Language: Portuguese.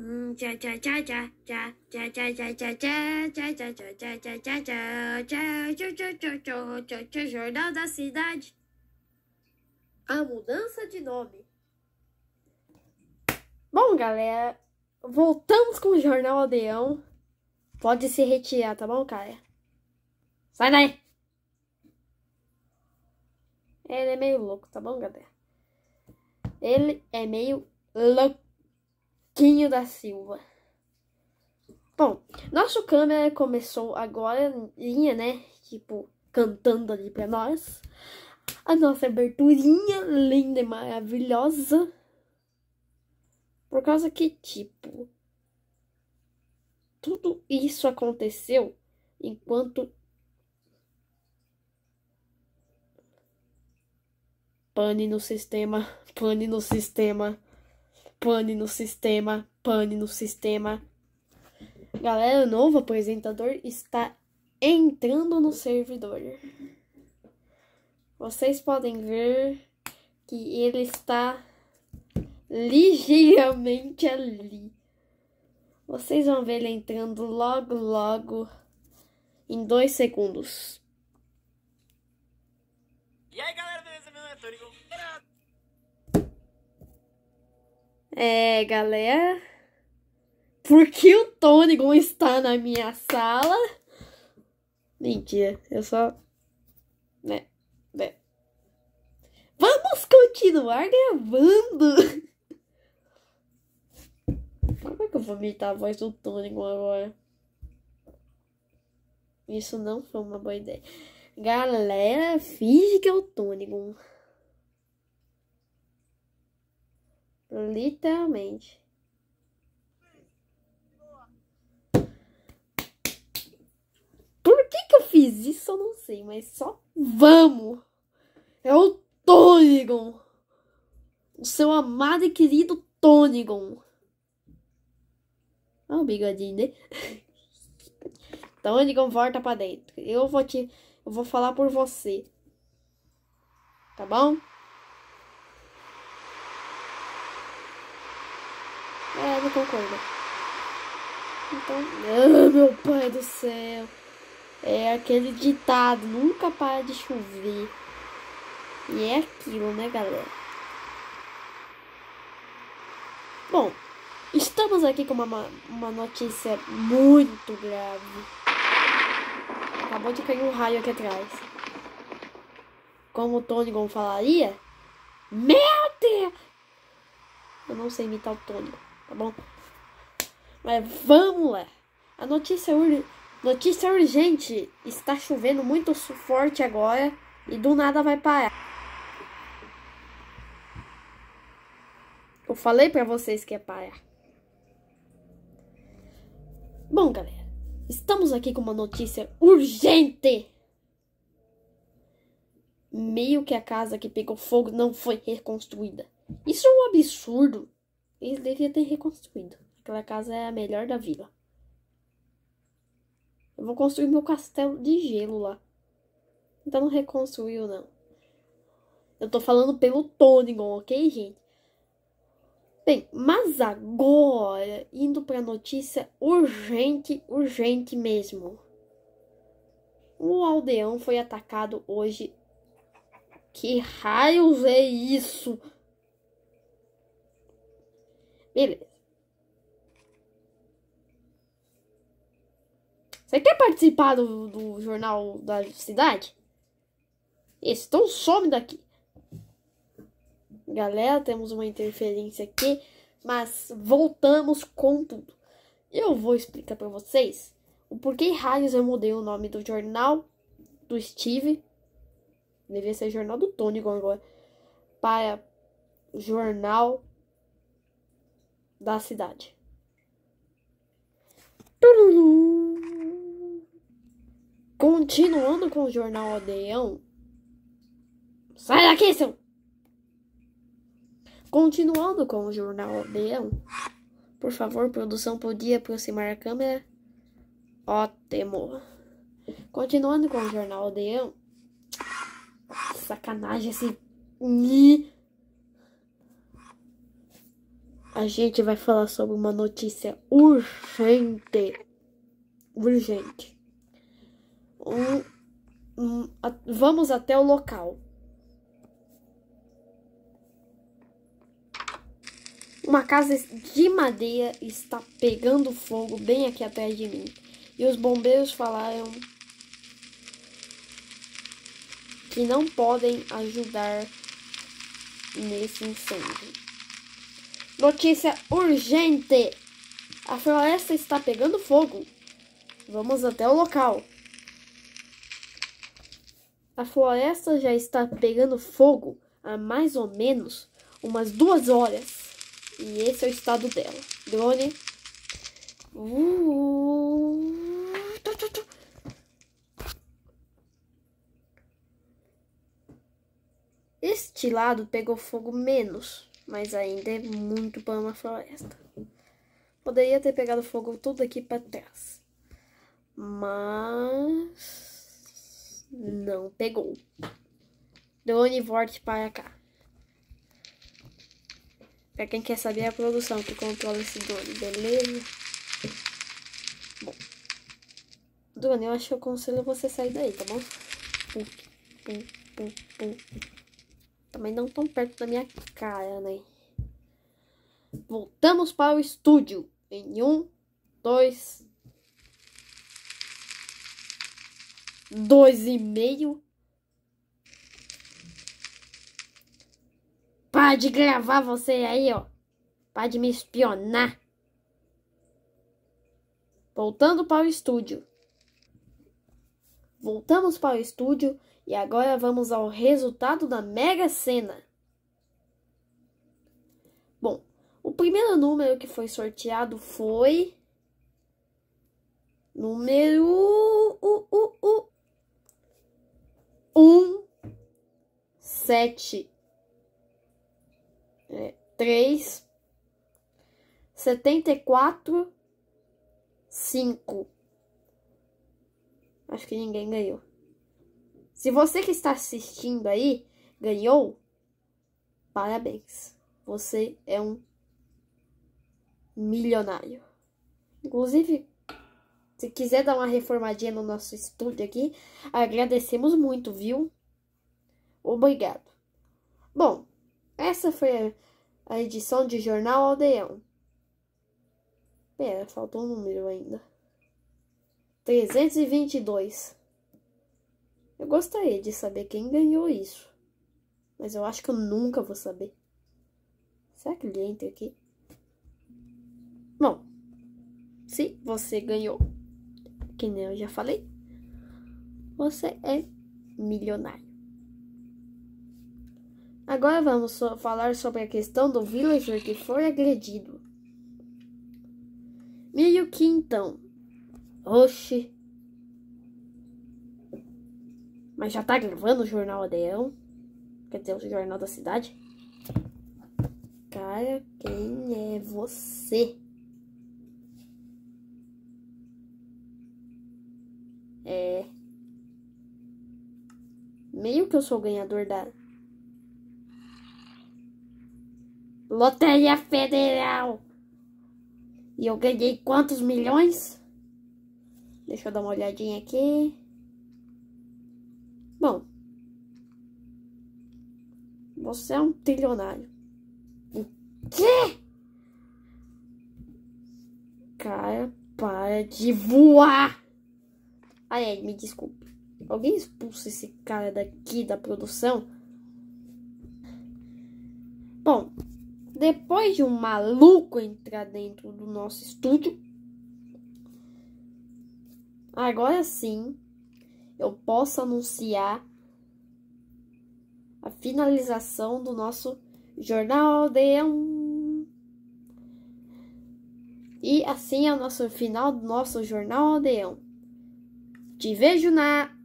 Já, já, já, já, já, já, já, já, já, já, já, já, já, já, já, já, já, já, já, já, Jornal da Cidade. A mudança de nome. Bom, galera, voltamos com o Jornal Aldeão. Pode se retirar, tá bom, cara? Sai daí! Ele é meio louco, tá bom, galera? Ele é meio louco. Marquinho da Silva. Bom, nosso câmera começou agora, linha, né? Tipo, cantando ali pra nós. A nossa aberturinha linda e maravilhosa. Por causa que, tipo, tudo isso aconteceu enquanto pane no sistema, pane no sistema pane no sistema, pane no sistema. Galera, novo apresentador está entrando no servidor. Vocês podem ver que ele está ligeiramente ali. Vocês vão ver ele entrando logo, logo, em dois segundos. E aí, galera? É, galera. Por que o Tônigon está na minha sala? Mentira, eu só. Né? né. Vamos continuar gravando! Como é que eu vou imitar a voz do Tônigon agora? Isso não foi uma boa ideia. Galera, finge que é o Tônigon. Literalmente. Por que que eu fiz isso, eu não sei, mas só vamos. É o Tonigon. O seu amado e querido Tonigon. Olha o bigodinho dele. Tonigon, volta pra dentro. Eu vou te... Eu vou falar por você. Tá bom? É, não concordo. Então, oh, meu pai do céu. É aquele ditado, nunca para de chover. E é aquilo, né, galera? Bom, estamos aqui com uma, uma notícia muito grave. Acabou de cair um raio aqui atrás. Como o Tony Tônigon falaria? Meu Deus! Eu não sei imitar o Tony tá bom? Mas vamos lá. A notícia, ur... notícia urgente. Está chovendo muito forte agora e do nada vai parar. Eu falei para vocês que ia parar. Bom, galera, estamos aqui com uma notícia urgente. Meio que a casa que pegou fogo não foi reconstruída. Isso é um absurdo. Eles deviam ter reconstruído. Aquela casa é a melhor da vila. Eu vou construir meu castelo de gelo lá. Então não reconstruiu, não. Eu tô falando pelo Tônigon, ok, gente? Bem, mas agora, indo pra notícia urgente, urgente mesmo. O aldeão foi atacado hoje. Que raios é isso? Beleza. Você quer participar do, do jornal da cidade? Isso, então some daqui. Galera, temos uma interferência aqui, mas voltamos com tudo. Eu vou explicar para vocês o porquê raios eu mudei o nome do jornal do Steve. Devia ser jornal do Tony agora. Para jornal da cidade. Continuando com o jornal Odeão. Sai daqui, seu! Continuando com o jornal Odeão. Por favor, produção, podia aproximar a câmera? Ótimo. Continuando com o jornal Odeão. Sacanagem esse a gente vai falar sobre uma notícia urgente. Urgente. Um, um, a, vamos até o local. Uma casa de madeira está pegando fogo bem aqui atrás de mim. E os bombeiros falaram que não podem ajudar nesse incêndio. Notícia urgente! A floresta está pegando fogo. Vamos até o local. A floresta já está pegando fogo há mais ou menos umas duas horas. E esse é o estado dela. Drone. Uh... Este lado pegou fogo menos mas ainda é muito bom uma floresta. Poderia ter pegado fogo tudo aqui para trás, mas não pegou. Drone volte para cá. Para quem quer saber, é a produção que controla esse drone, beleza? Bom. Drone, eu acho que eu aconselho você sair daí, tá bom? Pum, pum, pum, pum. Também não tão perto da minha cara, né? Voltamos para o estúdio. Em um, dois. Dois e meio. Para de gravar você aí, ó. Para de me espionar. Voltando para o estúdio. Voltamos para o estúdio e agora vamos ao resultado da Mega Sena. Bom, o primeiro número que foi sorteado foi número uh, 1 7 é, 3 74 5 Acho que ninguém ganhou. Se você que está assistindo aí ganhou, parabéns. Você é um milionário. Inclusive, se quiser dar uma reformadinha no nosso estúdio aqui, agradecemos muito, viu? Obrigado. Bom, essa foi a edição de Jornal Aldeão. Pera, faltou um número ainda. 322. Eu gostaria de saber quem ganhou isso. Mas eu acho que eu nunca vou saber. Será que ele entra aqui? Bom, se você ganhou, que nem eu já falei, você é milionário. Agora vamos so falar sobre a questão do villager que foi agredido. Meio que então. Oxi, mas já tá gravando o Jornal Odeão. Quer dizer, o Jornal da Cidade. Cara, quem é você? É. Meio que eu sou o ganhador da. Loteria Federal! E eu ganhei quantos milhões? Deixa eu dar uma olhadinha aqui. Bom, você é um trilionário. O quê? Cara, para de voar! Ai, me desculpe. Alguém expulsa esse cara daqui da produção? Bom, depois de um maluco entrar dentro do nosso estúdio, agora sim eu possa anunciar a finalização do nosso Jornal Aldeão. E assim é o nosso final do nosso Jornal Aldeão. Te vejo na